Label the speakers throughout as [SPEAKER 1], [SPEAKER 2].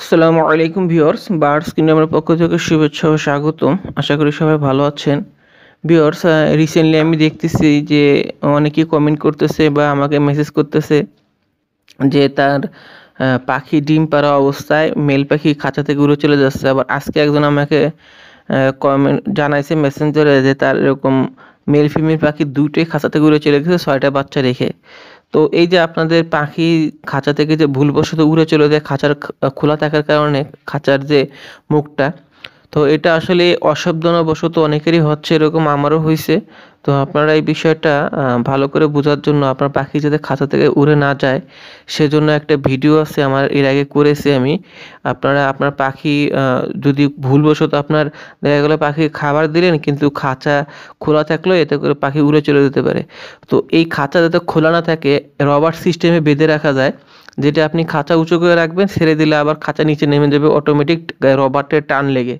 [SPEAKER 1] আসসালামু আলাইকুম viewers birds আমার পক্ষ থেকে শুভেচ্ছা ও স্বাগতম আশা করি সবাই ভালো আছেন ভিওর্স রিসেন্টলি আমি দেখতেছি যে অনেকে কমেন্ট করতেছে বা আমাকে মেসেজ করতেছে যে তার পাখি ডিম পাড়া অবস্থায় মেল পাখি খাঁচা থেকে উড়ে চলে যাচ্ছে আবার আজকে একজন আমাকে কমেন্ট জানাইছে মেসেঞ্জারে যে তার এরকম মেল ফিমেল পাখি দুটোই খাঁচা থেকে উড়ে চলে গেছে ছয়টা বাচ্চা রেখে তো এই যে আপনাদের পাখি খাঁচা থেকে যে ভুলবশত উড়ে চলে যায় খাঁচার খোলা থাকার কারণে খাঁচার যে মুখটা তো এটা আসলে অসাবধানবশত অনেকেরই হচ্ছে এরকম আমারও হয়েছে তো আপনারা এই বিষয়টা ভালো করে বোঝার জন্য আপনার পাখি যাতে খাঁচা থেকে উড়ে না যায় সেজন্য একটা ভিডিও আছে আমার এর আগে করেছি আমি আপনারা আপনার পাখি যদি ভুলবশত আপনার দেখা গেলো পাখি খাবার দিলেন কিন্তু খাঁচা খোলা থাকলেও এতে করে পাখি উড়ে চলে যেতে পারে তো এই খাঁচা যাতে খোলা না থাকে রবার সিস্টেমে বেঁধে রাখা যায় যেটা আপনি খাঁচা উঁচু করে রাখবেন ছেড়ে দিলে আবার খাঁচা নিচে নেমে যাবে অটোমেটিক রবারটা টান লেগে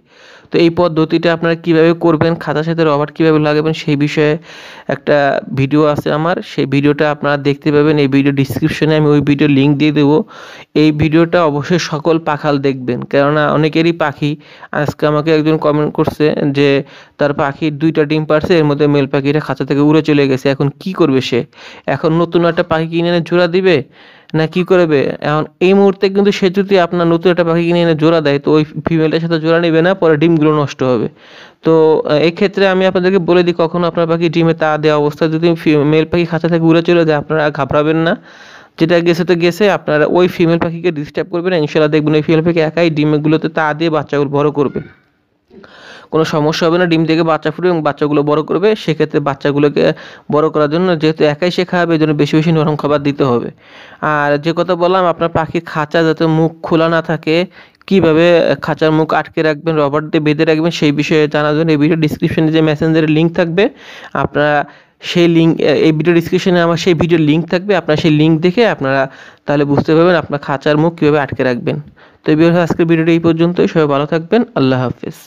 [SPEAKER 1] তো এই পদ্ধতিটা আপনারা কীভাবে করবেন খাঁচার সাথে রবার কীভাবে লাগাবেন সেই বিষয়ে একটা ভিডিও আছে আমার সেই ভিডিওটা আপনারা দেখতে পাবেন এই ভিডিও ডিসক্রিপশনে আমি ওই ভিডিও লিঙ্ক দিয়ে দেবো এই ভিডিওটা অবশ্যই সকল পাখাল দেখবেন কেননা অনেকেরই পাখি আজকে আমাকে একজন কমেন্ট করছে যে তার পাখির দুইটা ডিম পারছে এর মধ্যে মেল পাখিটা খাঁচা থেকে উড়ে চলে গেছে এখন কি করবে সে এখন নতুন একটা পাখি কিনে এনে জোড়া দিবে না কি করবে এখন এই মুহূর্তে কিন্তু সে যদি আপনার নতুন একটা পাখি কিনে এনে জোড়া দেয় তো ওই ফিমেলটার সাথে জোড়া নেবে না পরে ডিমগুলো নষ্ট হবে তো এক্ষেত্রে আমি আপনাদেরকে বলে দিই কখনো আপনার পাখি ডিমে তা দেওয়া অবস্থা যদি মেল পাখি খাঁচা থেকে উড়ে চলে যায় আপনারা ঘাবড়াবেন না যেটা গেছে তো গেছে আপনারা ওই ফিমেল পাখিকে ডিস্টার্ব করবেন ইনশাল্লাহ দেখবেন ওই ফিমেল পাখি একাই ডিমগুলোতে তা দিয়ে বাচ্চাগুলো বড় করবে কোনো সমস্যা হবে না ডিম থেকে বাচ্চা ফুটবে এবং বাচ্চাগুলো বড় করবে সেক্ষেত্রে বাচ্চাগুলোকে বড় করার জন্য যেহেতু একাই শেখা হবে এই জন্য বেশি বেশি নরম খাবার দিতে হবে আর যে কথা বললাম আপনার পাখির খাঁচা যাতে মুখ খোলা না থাকে কিভাবে খাঁচার মুখ আটকে রাখবেন রবার দিয়ে বেঁধে রাখবেন সেই বিষয়ে জানার জন্য এই ভিডিও ডিসক্রিপশনে যে মেসেঞ্জারের লিঙ্ক থাকবে আপনারা সেই লিঙ্ক এই ভিডিও ডিসক্রিপশনে আমার সেই ভিডিওর লিঙ্ক থাকবে আপনারা সেই লিঙ্ক দেখে আপনারা তাহলে বুঝতে পারবেন আপনার খাঁচার মুখ কীভাবে আটকে রাখবেন তো এই আজকের ভিডিওটি এই পর্যন্তই সবাই ভালো থাকবেন আল্লাহ হাফেজ